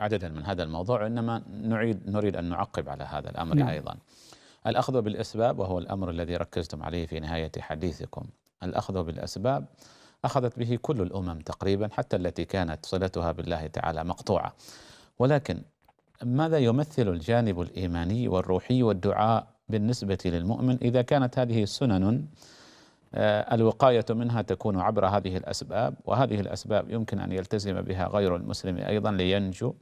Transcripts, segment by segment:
عددا من هذا الموضوع إنما نعيد نريد أن نعقب على هذا الأمر نعم. أيضا الأخذ بالأسباب وهو الأمر الذي ركزتم عليه في نهاية حديثكم الأخذ بالأسباب أخذت به كل الأمم تقريبا حتى التي كانت صلتها بالله تعالى مقطوعة ولكن ماذا يمثل الجانب الإيماني والروحي والدعاء بالنسبة للمؤمن إذا كانت هذه سنن آه، الوقاية منها تكون عبر هذه الأسباب وهذه الأسباب يمكن أن يلتزم بها غير المسلم أيضا لينجو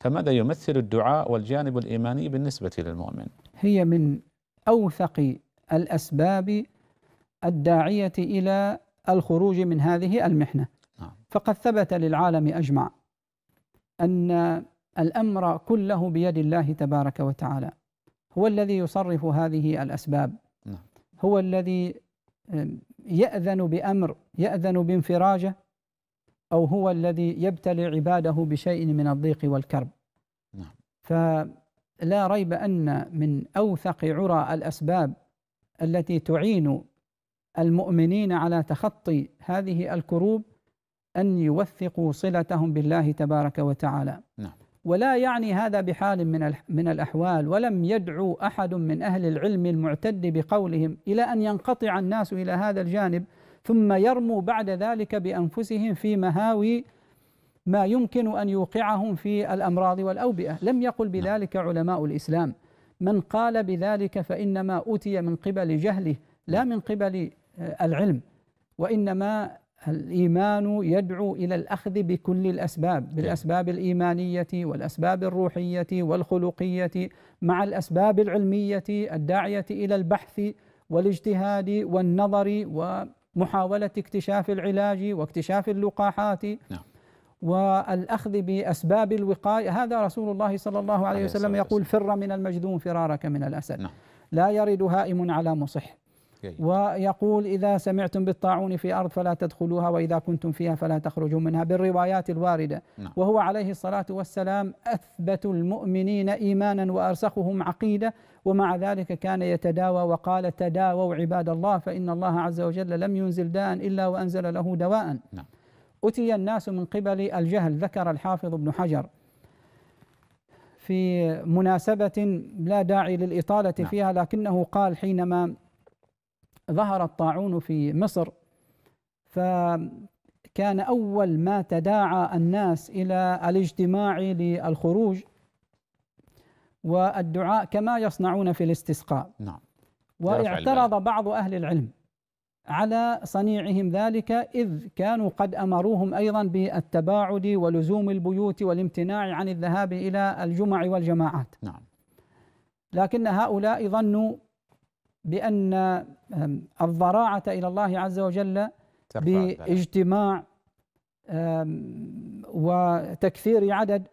فماذا يمثل الدعاء والجانب الإيماني بالنسبة للمؤمن هي من أوثق الأسباب الداعية إلى الخروج من هذه المحنة نعم. فقد ثبت للعالم أجمع أن الأمر كله بيد الله تبارك وتعالى هو الذي يصرف هذه الأسباب نعم. هو الذي يأذن بأمر يأذن بانفراجه أو هو الذي يبتلي عباده بشيء من الضيق والكرب نعم. فلا ريب أن من أوثق عرى الأسباب التي تعين المؤمنين على تخطي هذه الكروب أن يوثقوا صلتهم بالله تبارك وتعالى نعم. ولا يعني هذا بحال من من الاحوال ولم يدعو احد من اهل العلم المعتد بقولهم الى ان ينقطع الناس الى هذا الجانب ثم يرموا بعد ذلك بانفسهم في مهاوي ما يمكن ان يوقعهم في الامراض والاوبئه، لم يقل نعم. بذلك علماء الاسلام، من قال بذلك فانما اوتي من قبل جهله لا من قبل آه، العلم، وانما الايمان يدعو الى الاخذ بكل الاسباب بالاسباب الايمانيه والاسباب الروحيه والخلقيه مع الاسباب العلميه الداعيه الى البحث والاجتهاد والنظر ومحاوله اكتشاف العلاج واكتشاف اللقاحات نعم. والاخذ باسباب الوقايه هذا رسول الله صلى الله عليه وسلم يقول فر من المجذوم فرارك من الاسد نعم. لا يرد هائم على مصح ويقول إذا سمعتم بالطاعون في أرض فلا تدخلوها وإذا كنتم فيها فلا تخرجوا منها بالروايات الواردة نعم. وهو عليه الصلاة والسلام أثبت المؤمنين إيمانا وأرسخهم عقيدة ومع ذلك كان يتداوى وقال تداووا عباد الله فإن الله عز وجل لم ينزل داء إلا وأنزل له دواء نعم. أتي الناس من قبل الجهل ذكر الحافظ ابن حجر في مناسبة لا داعي للإطالة نعم. فيها لكنه قال حينما ظهر الطاعون في مصر فكان أول ما تداعى الناس إلى الاجتماع للخروج والدعاء كما يصنعون في الاستسقاء نعم واعترض بعض أهل العلم على صنيعهم ذلك إذ كانوا قد أمروهم أيضا بالتباعد ولزوم البيوت والامتناع عن الذهاب إلى الجمع والجماعات نعم لكن هؤلاء ظنوا بأن الضراعة إلى الله عز وجل باجتماع وتكثير عدد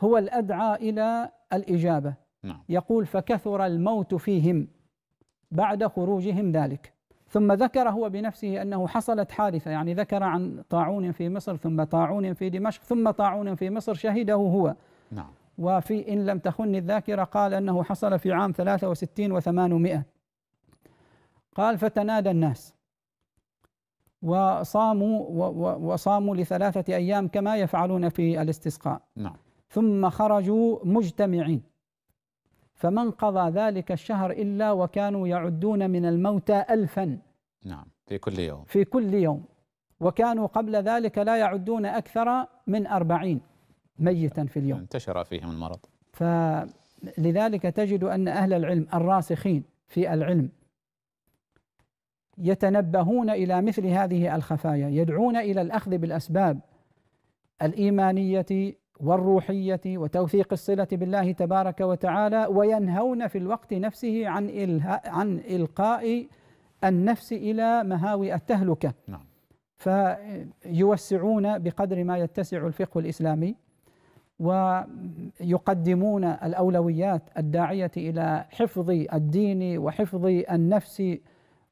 هو الأدعى إلى الإجابة نعم. يقول فكثر الموت فيهم بعد خروجهم ذلك ثم ذكر هو بنفسه أنه حصلت حادثة يعني ذكر عن طاعون في مصر ثم طاعون في دمشق ثم طاعون في مصر شهده هو نعم. وفي إن لم تخن الذاكرة قال أنه حصل في عام 63 و800 قال فتنادى الناس وصاموا وصاموا لثلاثة أيام كما يفعلون في الاستسقاء نعم. ثم خرجوا مجتمعين فما انقضى ذلك الشهر إلا وكانوا يعدون من الموتى ألفا نعم في كل يوم في كل يوم وكانوا قبل ذلك لا يعدون أكثر من أربعين ميتا في اليوم انتشر فيهم المرض فلذلك تجد أن أهل العلم الراسخين في العلم يتنبهون الى مثل هذه الخفايا يدعون الى الاخذ بالاسباب الايمانيه والروحيه وتوثيق الصله بالله تبارك وتعالى وينهون في الوقت نفسه عن إلها عن القاء النفس الى مهاوي التهلكه نعم فيوسعون بقدر ما يتسع الفقه الاسلامي ويقدمون الاولويات الداعيه الى حفظ الدين وحفظ النفس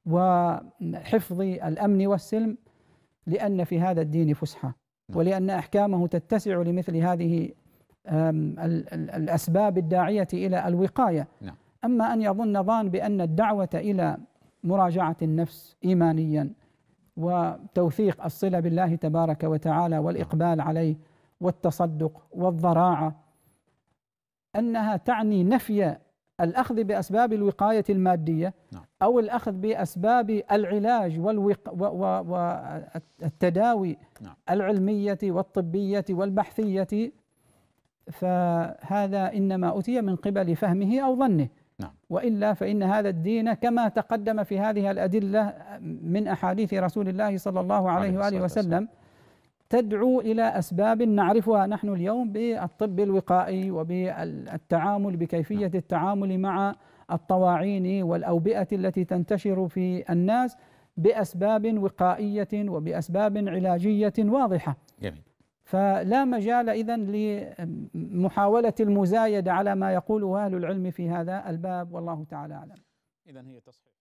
وحفظ الامن والسلم لان في هذا الدين فسحه نعم. ولان احكامه تتسع لمثل هذه الاسباب الداعيه الى الوقايه نعم. اما ان يظن ظان بان الدعوه الى مراجعه النفس ايمانيا وتوثيق الصله بالله تبارك وتعالى والاقبال عليه والتصدق والضراعه انها تعني نفي الأخذ بأسباب الوقاية المادية نعم. أو الأخذ بأسباب العلاج والتداوي نعم. العلمية والطبية والبحثية فهذا إنما أتي من قبل فهمه أو ظنه نعم. والا فان هذا الدين كما تقدم في هذه الادله من احاديث رسول الله صلى الله عليه واله وسلم تدعو إلى أسباب نعرفها نحن اليوم بالطب الوقائي وبالتعامل بكيفية التعامل مع الطواعين والأوبئة التي تنتشر في الناس بأسباب وقائية وبأسباب علاجية واضحة جميل. فلا مجال إذا لمحاولة المزايدة على ما يقوله أهل العلم في هذا الباب والله تعالى أعلم إذا هي تصحيح